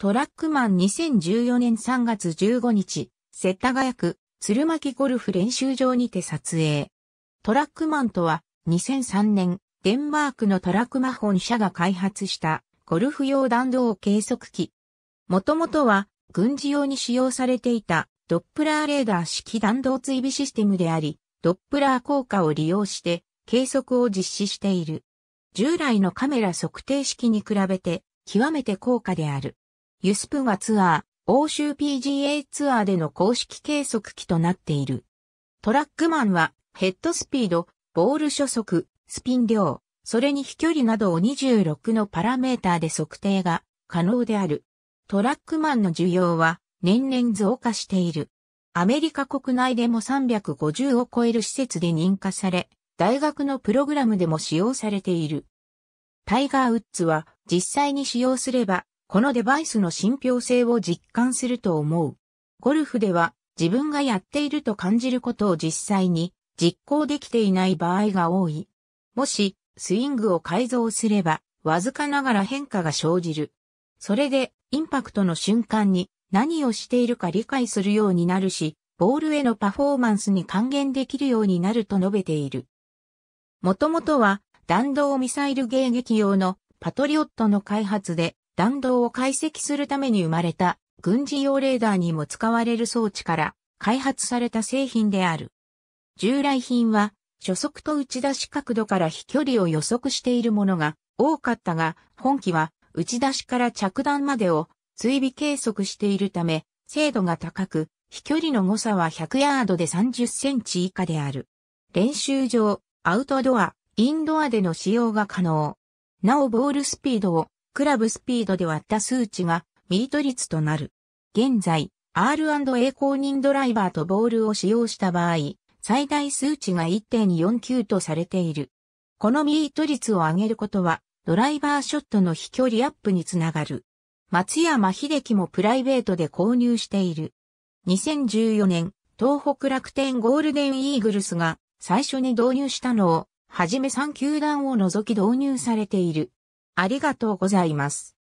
トラックマン2014年3月15日、世田谷区、鶴巻ゴルフ練習場にて撮影。トラックマンとは、2003年、デンマークのトラックマ本社が開発したゴルフ用弾道計測器。もともとは、軍事用に使用されていたドップラーレーダー式弾道追尾システムであり、ドップラー効果を利用して計測を実施している。従来のカメラ測定式に比べて極めて高価である。ユスプはツアー、欧州 PGA ツアーでの公式計測器となっている。トラックマンは、ヘッドスピード、ボール初速、スピン量、それに飛距離などを26のパラメーターで測定が可能である。トラックマンの需要は年々増加している。アメリカ国内でも350を超える施設で認可され、大学のプログラムでも使用されている。タイガー・ウッズは実際に使用すればこのデバイスの信憑性を実感すると思う。ゴルフでは自分がやっていると感じることを実際に実行できていない場合が多い。もし、スイングを改造すれば、わずかながら変化が生じる。それで、インパクトの瞬間に何をしているか理解するようになるし、ボールへのパフォーマンスに還元できるようになると述べている。もともとは弾道ミサイル迎撃用のパトリオットの開発で弾道を解析するために生まれた軍事用レーダーにも使われる装置から開発された製品である。従来品は初速と打ち出し角度から飛距離を予測しているものが多かったが、本機は打ち出しから着弾までを追尾計測しているため、精度が高く、飛距離の誤差は100ヤードで30センチ以下である。練習場、アウトドア、インドアでの使用が可能。なおボールスピードをクラブスピードで割った数値がミート率となる。現在、R&A 公認ドライバーとボールを使用した場合、最大数値が1.49とされている。このミート率を上げることは、ドライバーショットの飛距離アップにつながる。松山秀樹もプライベートで購入している。2014年、東北楽天ゴールデンイーグルスが最初に導入したのを、はじめ3球団を除き導入されている。ありがとうございます。